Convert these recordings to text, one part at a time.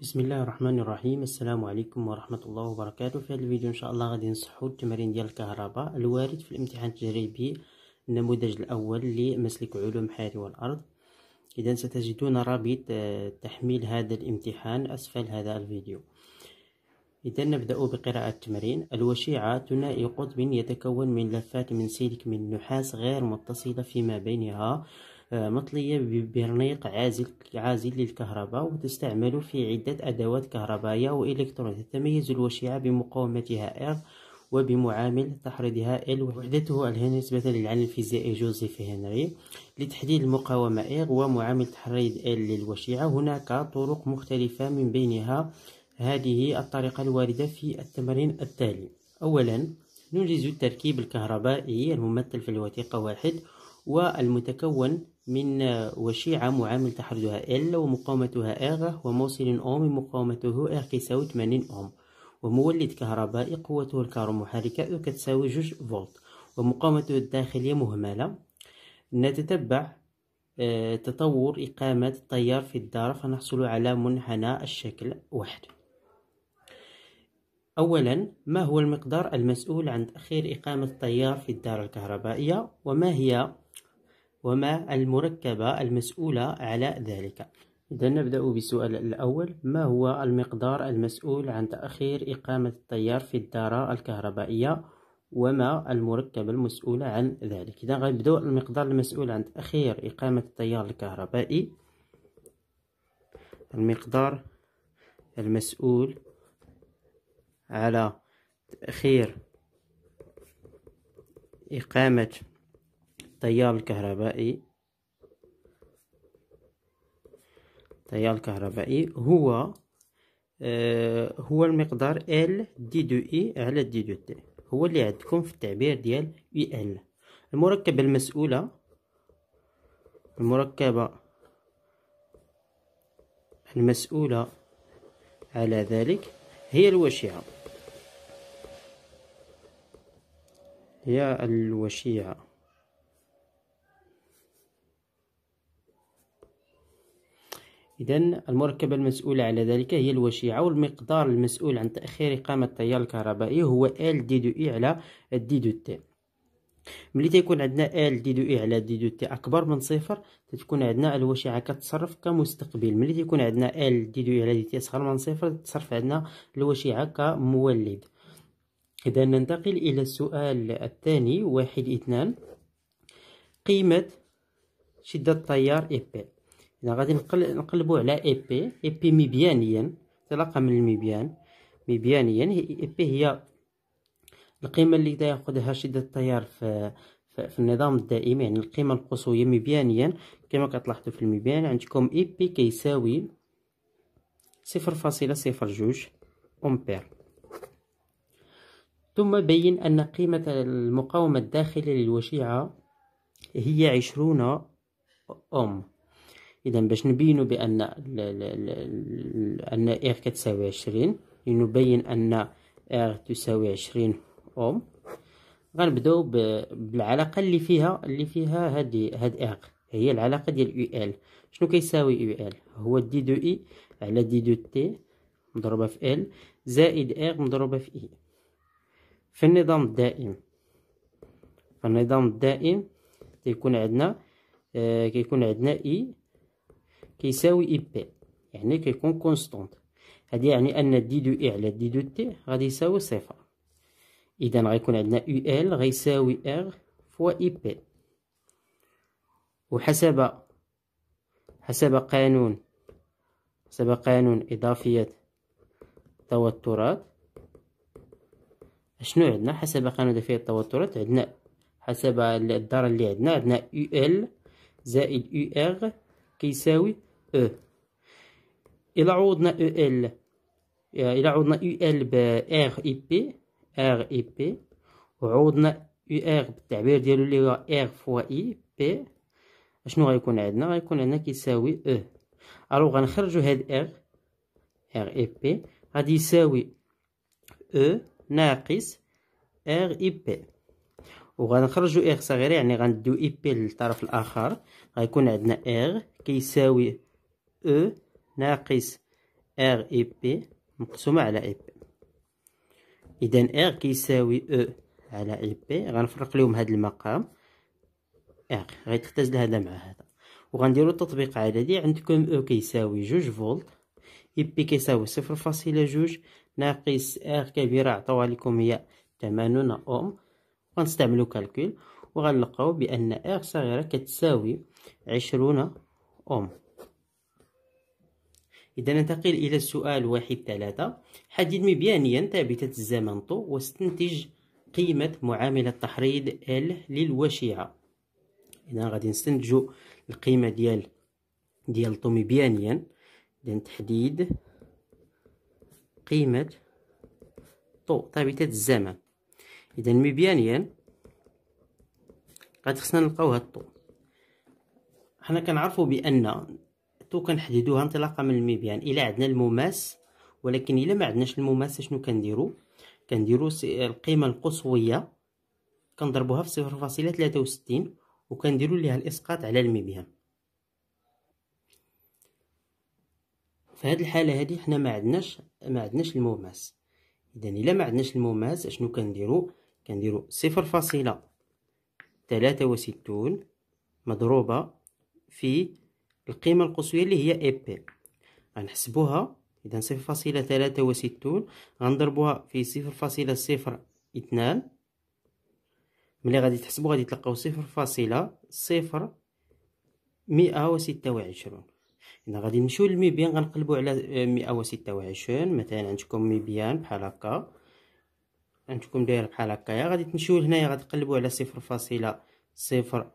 بسم الله الرحمن الرحيم السلام عليكم ورحمة الله وبركاته في هذا الفيديو إن شاء الله غادي نصحو التمارين ديال الكهرباء الوارد في الامتحان التجريبي النموذج الأول لمسلك علوم الحياة والأرض إذا ستجدون رابط تحميل هذا الامتحان أسفل هذا الفيديو إذا نبدأ بقراءة التمرين الوشيعة ثنائي قطب يتكون من لفات من سيلك من نحاس غير متصلة فيما بينها آه، مطلية ببرنيق عازل عازل للكهرباء وتستعمل في عدة أدوات كهربائية وإلكترونية تتميز الوشيعة بمقاومتها R وبمعامل تحريضها L وحدته الهن نسبة للعالم الفيزيائي جوزيف هنري لتحديد المقاومة R ومعامل تحريض L للوشيعة هناك طرق مختلفة من بينها هذه الطريقة الواردة في التمرين التالي أولا ننجز التركيب الكهربائي الممثل في الوثيقة واحد والمتكون من وشيعة معامل تحرجها ال ومقاومتها إغ وموصل اوم مقاومته إغ كيساوي 80 اوم ومولد كهربائي قوته الكهرومحركة او كتساوي جوج فولت ومقاومته الداخلية مهملة نتتبع آه، تطور إقامة التيار في الدار فنحصل على منحنى الشكل واحد أولا ما هو المقدار المسؤول عن تأخير إقامة التيار في الدار الكهربائية وما هي وما المركبة المسؤولة على ذلك إذا نبدأ بالسؤال الأول ما هو المقدار المسؤول عن تأخير إقامة التيار في الدارة الكهربائية وما المركبة المسؤولة عن ذلك إذا غنبداو المقدار المسؤول عن تأخير إقامة التيار الكهربائي المقدار المسؤول على تأخير إقامة تيار الكهربائي تيار الكهربائي هو آه، هو المقدار ال دي دو اي على دي دو تي هو اللي عندكم في التعبير ديال اي e ال المركبة المسؤولة المركبة المسؤولة على ذلك هي الوشيعة هي الوشيعة إذا المركبة المسؤولة على ذلك هي الوشيعة والمقدار المسؤول عن تأخير إقامة التيار الكهربائي هو ال دي دو إي على دي دو تي ملي تيكون عندنا ال دي دو اي على دي دو تي اكبر من صفر تتكون عندنا الوشيعه كتصرف كمستقبل ملي تيكون عندنا ال دي دو اي على دي تي اصغر من صفر تتصرف عندنا الوشيعه كمولد اذا ننتقل الى السؤال الثاني واحد اثنان قيمه شده التيار اي بي اذا غادي نقل نقلبوا على اي بي اي بي مبيانيا انطلاقا من المبيان مبيانيا اي بي هي القيمه اللي ياخذها شده التيار في في النظام الدائم يعني القيمه القصويه مبيانيا كما كتلاحظوا في المبيان عندكم اي بي كيساوي صفر فاصلة صفر جوج امبير ثم بين ان قيمه المقاومه الداخليه للوشيعه هي عشرون اوم اذا باش نبينوا بان ان ار كتساوي عشرين لنبين ان ار تساوي عشرين اوم غنبداو بالعلاقه اللي فيها اللي فيها هذه هاد ار هي العلاقه ديال يو ال شنو كيساوي يو ال هو دي دو اي على دي دو تي مضروبه في ال زائد ار مضروبه في اي e. في النظام الدائم في النظام الدائم تيكون عندنا آه كيكون عندنا اي e كيساوي اي بي يعني كيكون كونستانت هذا يعني ان دي دو اي على دي دو تي غادي يساوي صفر اذا غيكون عندنا يو ال غيساوي ار فوا اي بي وحسب حسب قانون حسب قانون اضافيه التوترات شنو عندنا حسب قانون اضافيه التوترات عندنا حسب الدار اللي عندنا عندنا يو ال زائد يو ار كيساوي أ إلى عوضنا أو ال إلى عوضنا أو ال ب إر إي بي إر إي بي وعوضنا أو إر بالتعبير ديالو اللي هو إر فوا إي بي شنو غيكون عندنا غيكون عندنا كيساوي أ ألو غنخرجو هاد إر إر إي بي غادي يساوي أ ناقص إر إي بي وغنخرجو إر صغير يعني غندو إي بي للطرف الآخر غيكون عندنا إر كيساوي أو e, ناقص R إي بي مقسومة على إي بي إذا R كيساوي أو على إي بي غنفرق لهم هذا المقام R غيتختزل هذا مع هذا وغنديرو التطبيق عددي عندكم أو كيساوي جوج فولت إي بي كيساوي صفر فاصلة جوج ناقص R كبيرة عطاوها لكم هي ثمانون أوم غنستعملو كالكول وغنلقاو بأن R صغيرة كتساوي عشرون أوم إذا ننتقل إلى السؤال واحد ثلاثة حدد مبيانيا ثابتة الزمن طو واستنتج قيمة معاملة تحريض ال للوشيعة إذا غادي نستنتجو القيمة ديال ديال طو مبيانيا إذا تحديد قيمة طو ثابتة الزمن إذا مبيانيا غادي خصنا نلقاو هاد الطو حنا كنعرفو بأن حتى كنحددوها انطلاقا من الميبيان الى عندنا المماس ولكن الى ما عندناش المماس شنو كنديرو كنديرو القيمه القصويه كنضربوها في صفر فاصلة ثلاثة وستين وكنديرو ليها الاسقاط على الميبيان في هذه الحاله هذه حنا ما عندناش ما عندناش المماس اذا الى ما عندناش المماس شنو كنديرو كنديرو صفر فاصلة ثلاثة وستون مضروبه في القيمة القصوية اللي هي اي بي غنحسبوها إذا صفر فاصلة تلاتة وستون غنضربوها في صفر فاصلة صفر اثنان ملي غادي تحسبو غادي تلقاو صفر فاصلة صفر مئة وستة وعشرون إذا غادي نمشيو للميبيان غنقلبو على مئة وستة وعشرون مثلا عندكم ميبيان بحال هكا عندكم داير بحال هكايا غادي تمشيو لهنايا غادي تقلبو على صفر فاصلة صفر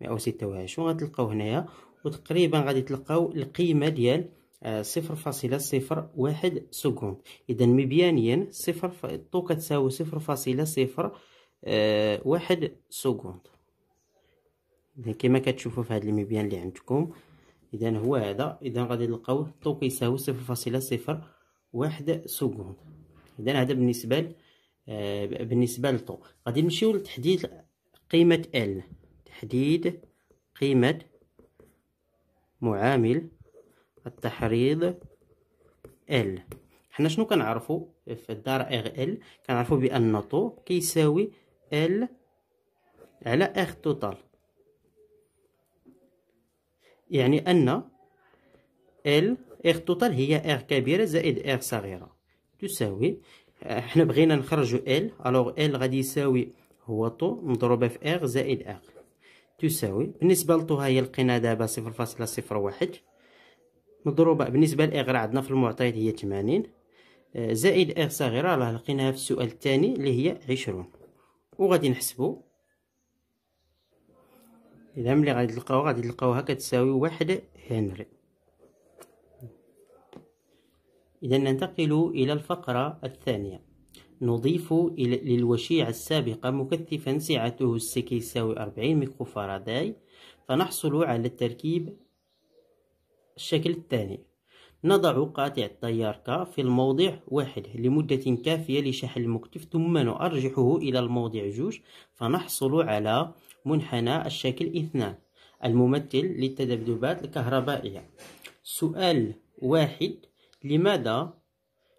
مئة وستة وعشرون غتلقاو هنايا وتقريبا غادي تلقاو القيمه ديال آه، صفر فاصلة صفر واحد سكوند اذا مبيانيا صفر ف... طو كتساوي صفر فاصلة صفر آه، واحد سكوند اذا كما كتشوفوا في هذا المبيان اللي عندكم اذا هو هذا اذا غادي تلقاو طو كيساوي صفر فاصلة صفر واحد سكوند اذا هذا بالنسبه ل... آه، بالنسبه للطو غادي نمشيو لتحديد قيمه ال تحديد قيمه معامل التحريض ال حنا شنو كنعرفو في الدار اغ ال كنعرفو بان طو كيساوي ال على اغ توتال يعني ان ال اغ توتال هي اغ كبيره زائد اغ صغيره تساوي حنا بغينا نخرجو ال الوغ ال غادي يساوي هو طو مضروبه في اغ زائد اغ تساوي بالنسبة لطها هي لقينا دابا صفر فاصلة صفر واحد مضروبة بالنسبة لإغرا عندنا في المعطيات هي تمانين آه، زائد إغ صغيرة راه لقيناها في السؤال الثاني اللي هي عشرون وغادي نحسبو إذا ملي غادي تلقاو غادي تلقاوها كتساوي واحد هنري إذا ننتقل إلى الفقرة الثانية نضيف للوشيعة السابقة مكثفا سعته السكي يساوي 40 ميكروفاراداي فنحصل على التركيب الشكل الثاني نضع قاطع التيار ك في الموضع واحد لمدة كافية لشحن المكتف ثم نرجحه إلى الموضع جوج فنحصل على منحنى الشكل اثنان الممثل للتذبذبات الكهربائية سؤال واحد لماذا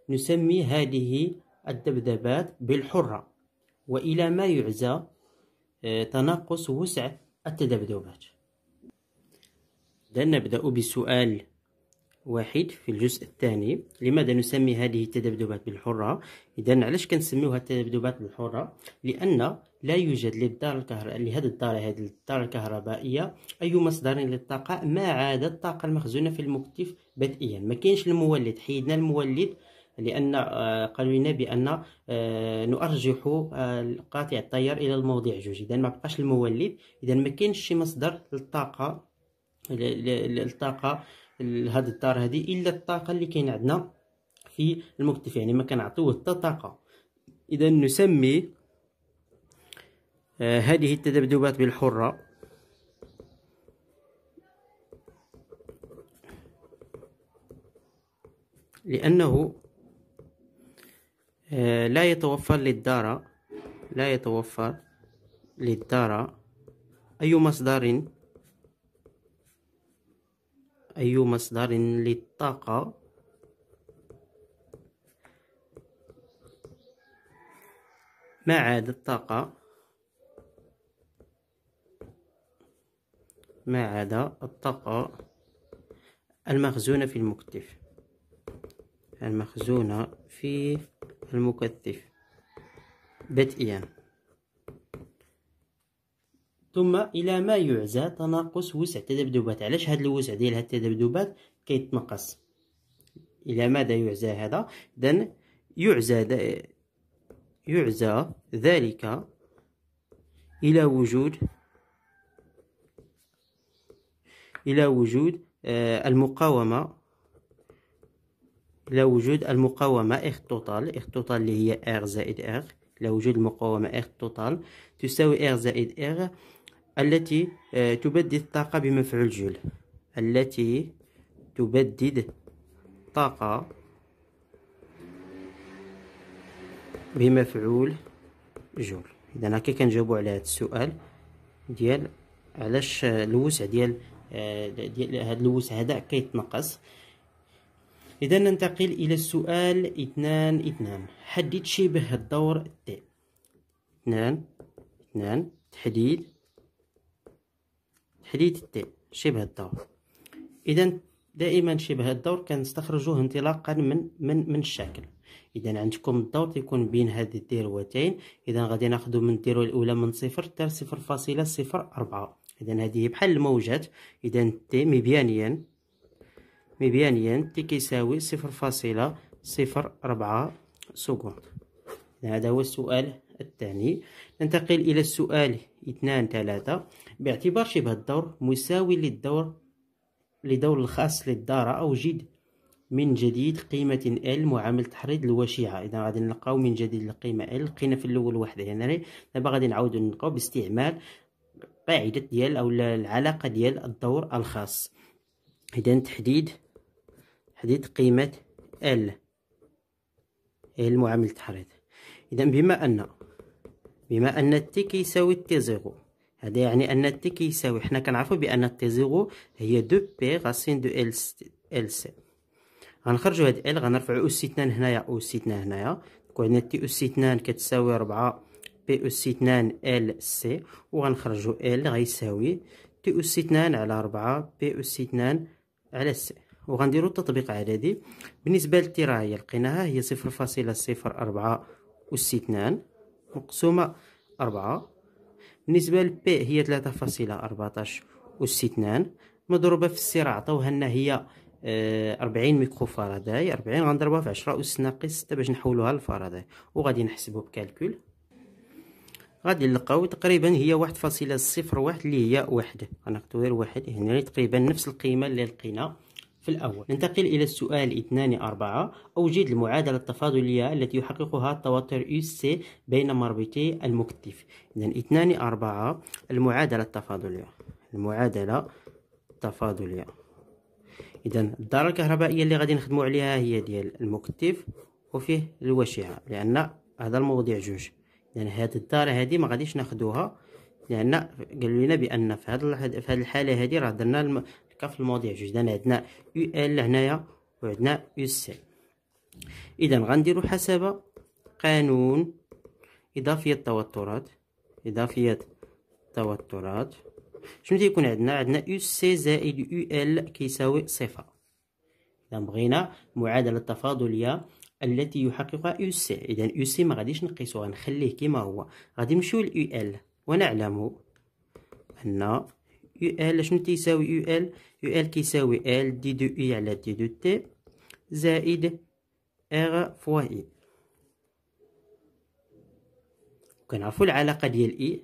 نسمي هذه الذبذبات بالحرة وإلى ما يعزى آه، تناقص وسع التذبذبات إذا نبدأ بسؤال واحد في الجزء الثاني لماذا نسمي هذه التذبذبات بالحرة إذن علاش كنسميوها التذبذبات بالحرة لأن لا يوجد للدار الكهرباء لهذا الدار هذه الدار الكهربائية أي مصدر للطاقة ما عدا الطاقة المخزونة في المكتف بدئيا ما كاينش المولد حيدنا المولد لأن آه، قالوا لنا بأن آه، نرجح آه، قاطع التيار إلى الموضع جوج إذا ما بقاش المولد إذا ما كاينش شي مصدر للطاقة للطاقة لهاد الدار هذه إلا الطاقة اللي كاين عندنا في المكتف يعني ما كنعطيوه حتى طاقة إذا نسمي هذه التذبذبات بالحرة لأنه آه، لا يتوفر للدارة لا يتوفر للدارة أي مصدر أي مصدر للطاقة ما عاد الطاقة ما عاد الطاقة المخزونة في المكتف المخزونة في المكثف بدئيا ثم الى ما يعزى تناقص وسع التذبذبات علاش هاد الوسع ديال هاد التذبذبات كيتنقص الى ماذا يعزى هذا اذا يعزى دا يعزى ذلك الى وجود الى وجود آه، المقاومه إلى وجود المقاومة إخ توتال إخ توتال اللي هي إر زائد إر إلى وجود المقاومة إخ توتال تساوي إر زائد إر التي آه، تبدد الطاقة بمفعول جول التي تبدد طاقة بمفعول جول إذا هكا كنجاوبو على هذا السؤال ديال علاش الوسع ديال, آه، هاد الوسع هذا كيتنقص إذا ننتقل إلى السؤال اثنان اثنان حدد شبه الدور د اثنان اثنان تحديد تحديد د شبه الدور إذا دائما شبه الدور كنستخرجوه انطلاقا من من من الشكل اذا عندكم الدور تيكون بين هذه الديروتين اذا غادي ناخذ من الديرو الاولى من صفر حتى صفر فاصله صفر أربعة اذا هذه بحال الموجات اذا تي مبيانيا مبيانيا تي كيساوي صفر فاصلة صفر ربعة سكوند هذا هو السؤال الثاني ننتقل إلى السؤال اثنان ثلاثة باعتبار شبه الدور مساوي للدور لدور الخاص للدارة أوجد من جديد قيمة ال معامل تحريض الوشيعة إذا غادي نلقاو من جديد القيمة ال لقينا في الأول وحدة يعني دابا غادي نعاودو نلقاو باستعمال قاعدة ديال أو العلاقة ديال الدور الخاص إذا تحديد حديد قيمة ال إيه هي المعامل التحريض إذا بما أن بما أن تي كيساوي تي زيرو هذا يعني أن تي كيساوي حنا كنعرفو بأن تي زيرو هي دو بي غاسين دو ال سي ال سي غنخرجو هاد ال غنرفعو أوس اثنان هنايا أوس اثنان هنايا عندنا تي أوس اثنان كتساوي ربعة بي أس اثنان ال سي وغنخرجو ال غيساوي تي أس اثنان على ربعة بي أس اثنان على سي وغنديرو التطبيق عددي بالنسبة هي لقيناها هي صفر فاصلة صفر أربعة أس اثنان مقسومة أربعة بالنسبة لبي هي تلاتة فاصلة أربعتاش أس اثنان مضروبة في السرعة عطاوها لنا هي آه، أربعين ميكرو فاراداي أربعين غنضربها في عشرة أس ناقص ستة باش نحولوها لفاراداي وغادي نحسبو بكالكول غادي نلقاو تقريبا هي واحد فاصلة صفر واحد اللي هي واحد غنقدو غير واحد هنا تقريبا نفس القيمة اللي لقينا في الأول ننتقل إلى السؤال 2 4 أوجد المعادلة التفاضلية التي يحققها التوتر يو سي بين مربطي المكتف إذا 2 4 المعادلة التفاضلية المعادلة التفاضلية إذا الدارة الكهربائية اللي غادي نخدمو عليها هي ديال المكتف وفيه الوشيعة لأن هذا الموضع جوج لأن هاد الدارة هادي ما غاديش ناخدوها لان قالوا لنا بان في هاد في الحاله هادي راه درنا هكا في الموديل جوج لان عندنا يو ال هنايا وعندنا يو سي اذا غنديرو حسب قانون اضافيه التوترات اضافيه التوترات شنو تيكون عندنا عندنا يو سي زائد يو ال كيساوي صفر اذا بغينا المعادله التفاضليه التي يحققها يو سي اذا يو سي ما غاديش نقيسو غنخليه كما هو غادي نمشيو ليو ال ونعلم ان يو ال شنو تيساوي يو ال يو ال كيساوي ال دي دو اي على دي دو تي زائد ار فوا اي كنعرفو العلاقة ديال اي e.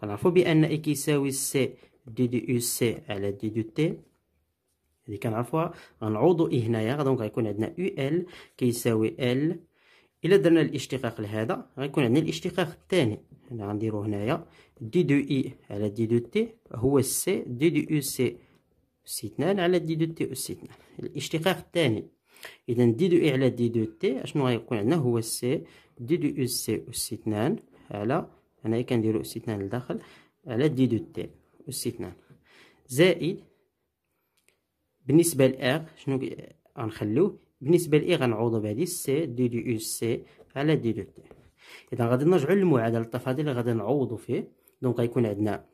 كنعرفو بأن اي e كيساوي سي دي دو اي سي على دي دو تي هادي كنعرفوها غنعوضو اي e هنايا دونك غيكون عندنا يو ال كيساوي ال الا درنا الاشتقاق لهذا غيكون عندنا الاشتقاق الثاني انا غنديرو هنايا دي دو اي على دي دو تي هو سي دي دو او سي سي 2 على دي دو تي سي 2 الاشتقاق الثاني اذا دي دو اي على دي دو تي اشنو غيكون عندنا هو سي دي دو او سي سي 2 على هنايا كنديرو سي 2 لداخل على دي دو تي سي 2 زائد بالنسبه لار شنو غنخليوه بالنسبه لاي غنعوضو بهادي سي دي دي او سي على دي دو تي اذا غادي نرجعو للمعادله التفاضل لي اللي غادي نعوضو فيه دونك غيكون عندنا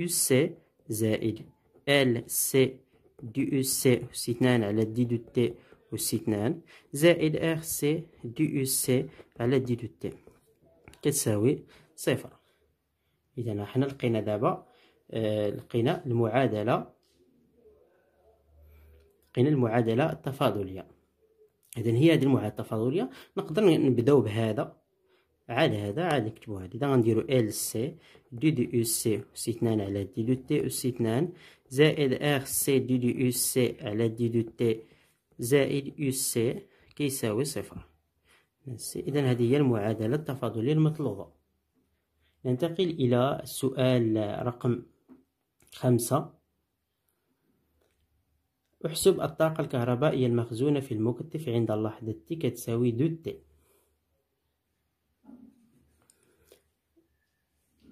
او سي زائد ال سي دي او سي اس 2 على دي دو تي اس 2 زائد ار سي دي او سي على دي دو تي كتساوي صفر اذا حنا لقينا دابا آه، لقينا المعادله لقينا المعادله التفاضليه اذا هي هذه المعادله التفاضليه نقدر نبداو بهذا عاد هذا عاد نكتبو هذه اذا غنديرو ال سي دي دي او سي سي 2 على دي دو تي او سي 2 زائد ار سي دي دي او سي على دي دو تي زائد او سي كيساوي صفر اذا هذه هي المعادله التفاضليه المطلوبه ننتقل الى السؤال رقم خمسة احسب الطاقة الكهربائية المخزونة في المكتف عند اللحظة تي كتساوي دو تي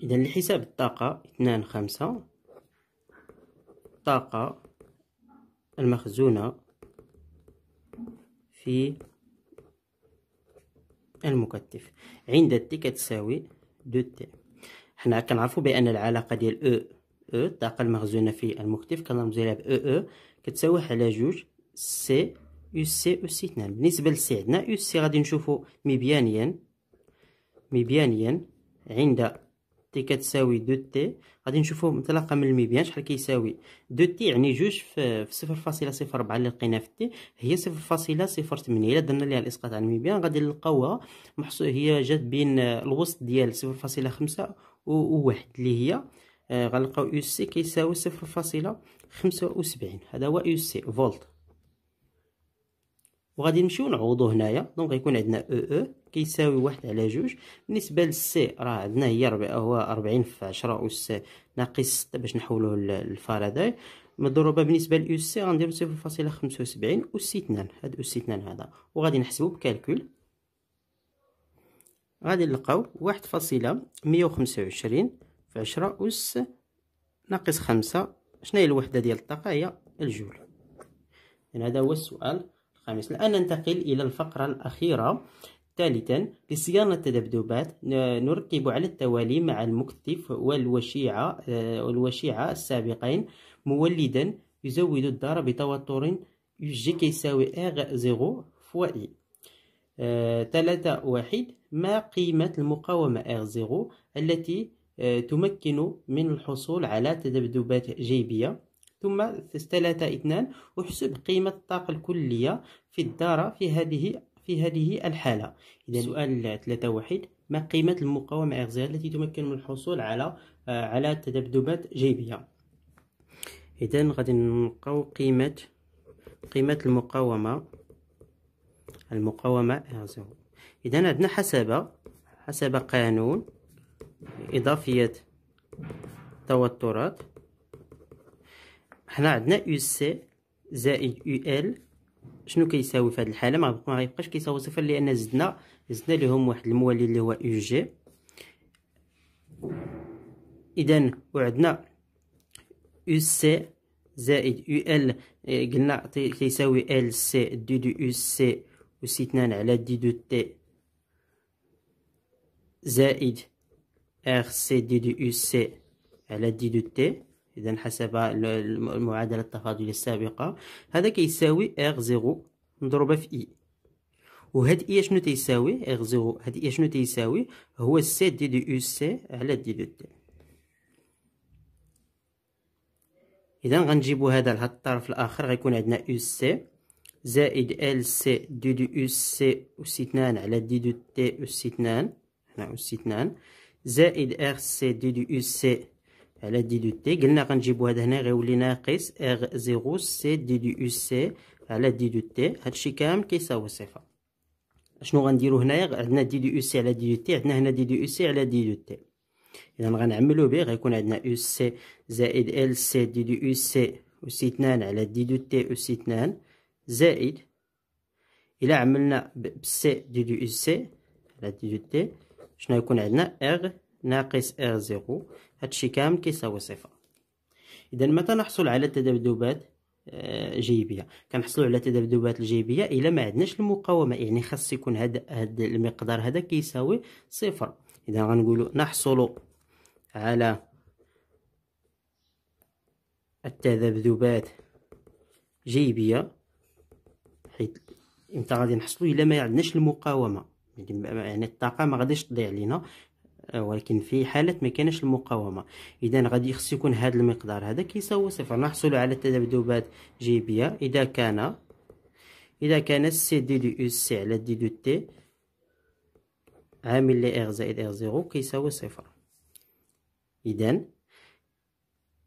إذا لحساب الطاقة اثنان خمسة الطاقة المخزونة في المكتف عند تي كتساوي دو تي حنا كنعرفو بأن العلاقة ديال او او الطاقة المخزونة في المكتف كنرمزو لها ب او او كتساوي على جوج سي يو سي او سي اثنان بالنسبه لسي عندنا يو سي غادي نشوفو مبيانيا مبيانيا عند تي كتساوي دو تي غادي نشوفو انطلاقا من المبيان شحال كيساوي دو تي يعني جوج في صفر فاصله صفر ربعة اللي لقينا في تي هي صفر فاصله صفر تمنية الا درنا ليها الاسقاط على المبيان غادي نلقاوها محصو هي جات بين الوسط ديال صفر فاصله خمسة واحد اللي هي آه، غنلقاو يو سي كيساوي صفر فاصله خمسة وسبعين هذا هو يو سي فولت وغادي نمشيو نعوضو هنايا دونك غيكون عندنا او او كيساوي واحد على جوج بالنسبه للسي راه عندنا هي هو ربعين في عشرة أوس ناقص ستة باش نحولوه للفاراداي مضروبه بالنسبه لإيو سي غنديرو صفر فاصله خمسة وسبعين أوس اثنان هاد أوس اثنان هدا وغادي نحسبو بكالكول غادي نلقاو واحد فاصله مية وخمسة وعشرين في عشرة أوس ناقص خمسة شنو هي الوحده ديال الطاقه هي الجول يعني هذا هو السؤال الخامس الان ننتقل الى الفقره الاخيره ثالثا لصيانة التذبذبات نركب على التوالي مع المكتف والوشيعة والوشيعة آه، السابقين مولدا يزود الدار بتوتر جي كيساوي ار زيرو فوا اي آه، ثلاثة واحد ما قيمة المقاومة ار زيرو التي آه، تمكن من الحصول على تذبذبات جيبية ثم ثلاثة اثنان احسب قيمة الطاقة الكلية في الدارة في هذه في هذه الحالة إذا سؤال ثلاثة واحد ما قيمة المقاومة إغزية التي تمكن من الحصول على آه، على تذبذبات جيبية إذا غادي نلقاو قيمة قيمة المقاومة المقاومة إغزية إذا عندنا حسب حسب قانون إضافية توترات حنا عندنا يو سي زائد يو ال شنو كيساوي في هاد الحاله ما غيبقاش كيساوي صفر لان زدنا زدنا ليهم واحد الموالي اللي هو يو جي اذا وعندنا يو سي زائد يو ال إيه، قلنا كيساوي ال سي دو دو يو سي وسي اثنان على دي دو تي زائد ار سي دي دو يو سي على دي دو تي اذا حسب المعادله التفاضليه السابقه هذا كيساوي ار زيرو مضروبه في اي e. وهاد اي e شنو تيساوي ار زيرو هاد اي e شنو تيساوي هو سي دي دو يو سي على دي دو تي اذا غنجيبو هذا لهاد الطرف الاخر غيكون عندنا يو سي زائد ال سي دو دو او سي اس 2 على دي دو تي اس 2 هنا اس 2 z rc r c u c du T. Elle C dit du T. Elle a du du T. du T. Elle a du Elle du Elle a dit du dit du Elle dit du du du du du T. شنو يكون عندنا ار ناقص ار زيرو هادشي كامل كيساوي صفر اذا متى نحصل على التذبذبات آه، جيبيه كنحصلو على التذبذبات الجيبيه الا ما عندناش المقاومه يعني خاص يكون هاد هاد المقدار هذا كيساوي صفر اذا غنقولو نحصل على التذبذبات جيبيه حيت امتى غادي نحصلو الا ما عندناش المقاومه يعني الطاقه ما غاديش تضيع لينا آه، ولكن في حاله ما كانش المقاومه اذا غادي خص يكون هذا المقدار هذا كيساوي صفر نحصل على التذبذبات جيبيه اذا كان اذا كان سي دي دو او سي على دي دو تي عامل لي ار زائد ار زيرو كيساوي صفر اذا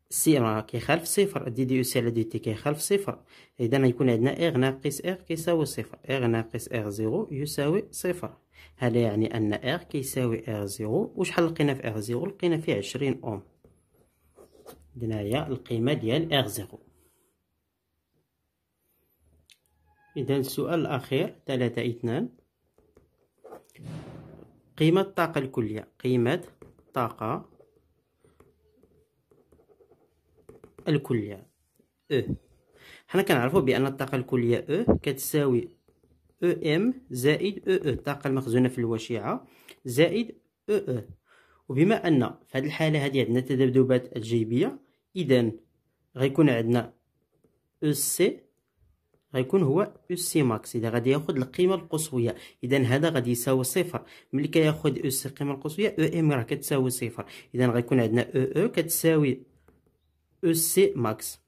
سي كيخالف صفر دي دي او سي على دي تي كيخالف صفر اذا يكون عندنا اغ ناقص اغ كيساوي صفر اغ ناقص اغ زيرو يساوي صفر هذا يعني ان اغ كيساوي اغ زيرو وشحال لقينا في اغ زيرو لقينا فيه عشرين اوم هي القيمه ديال اغ زيرو اذا السؤال الاخير ثلاثة اثنان قيمه الطاقه الكليه قيمه الطاقه الكلية او حنا كنعرفو بأن الطاقة الكلية او كتساوي او ام زائد او او الطاقة المخزونة في الوشيعة زائد او او وبما أن في هاد الحالة هادي عندنا تذبذبات الجيبية إذا غيكون عندنا او سي غيكون هو او سي ماكس اذا غادي ياخذ القيمه القصويه اذا هذا غادي يساوي صفر ملي كياخذ او سي القيمه القصويه او ام راه كتساوي صفر اذا غيكون عندنا او او كتساوي او سي ماكس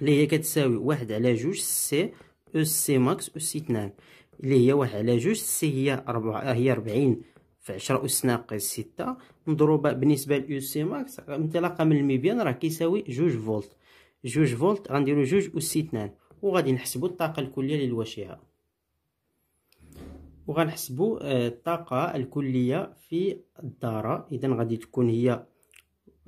اللي هي كتساوي واحد على جوج سي او سي ماكس او سي اثنان اللي هي واحد على جوج سي هي ربع آه، هي ربعين في عشرة أس e ناقص ستة مضروبة بالنسبة لأو سي e ماكس انطلاقا من الميبيان راه كيساوي جوج فولت جوج فولت غنديرو جوج أس e اثنان وغادي نحسبو الطاقة الكلية للواشيها وغنحسبو آه، الطاقة الكلية في الدارة إذا غادي تكون هي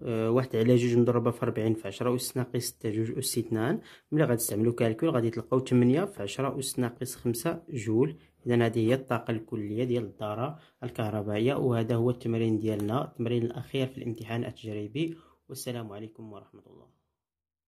واحد على جوج مضروبه في ربعين في عشرة أس ناقص ستة جوج أس اثنان نعم. ملي غتستعملو كالكول غادي تلقاو تمنية في عشرة أس ناقص خمسة جول إذا هذه هي الطاقة الكلية ديال الدارة الكهربائية وهذا هو التمرين ديالنا التمرين الأخير في الامتحان التجريبي والسلام عليكم ورحمة الله